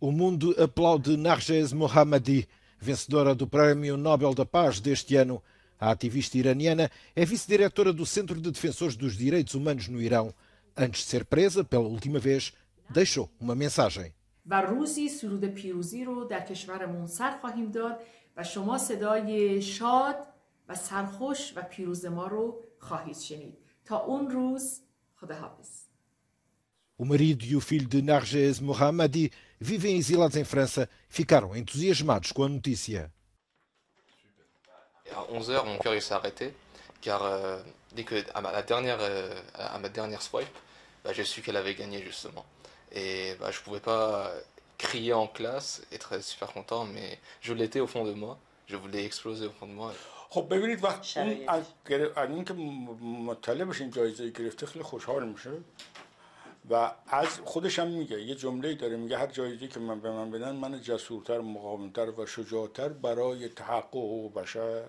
O mundo aplaude Narges Mohammadi, vencedora do Prémio Nobel da Paz deste ano. A ativista iraniana é vice-diretora do Centro de Defensores dos Direitos Humanos no Irão. Antes de ser presa pela última vez, deixou uma mensagem. و سرخوش و پیروز ما رو خواهید شنید تا اون روز خداحافظ Le mari et le fils de Narges Mohammadi vivem exilados en France, Ficaram enthousiasmés com la notícia. À 11h, mon cœur s'est arrêté, car euh, dès que, à, ma, la dernière, euh, à ma dernière swipe, bah, j'ai su qu'elle avait gagné justement. Et bah, je pouvais pas crier en classe, être super content, mais je l'étais au fond de moi. Je voulais exploser au fond de moi. و از خودش هم میگه یه جمله داره میگه هر جایزه که من به من بدن من جسورتر مقاومتر و شجاعتر برای تحقق حقوق بشر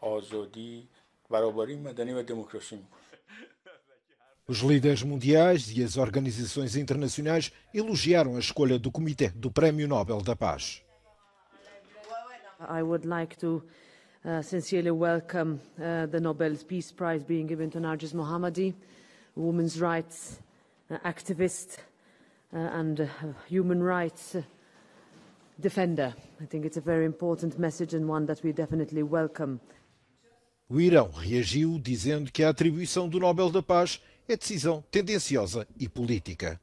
آزادی برابری مدنی و دموکراسی میکنه Os líderes mundiais e as organizações internacionais elogiaram a escolha do Comitê do Prémio Nobel da Paz. I would like to sincerely welcome the Nobel Peace Prize being given to Nargis Mohammadi. Women's rights Uh, activist uh, and human rights uh, defender. I think it's a very important message and one that we definitely welcome. O Irão reagiu dizendo que a atribuição do Nobel da Paz é decisão tendenciosa e política.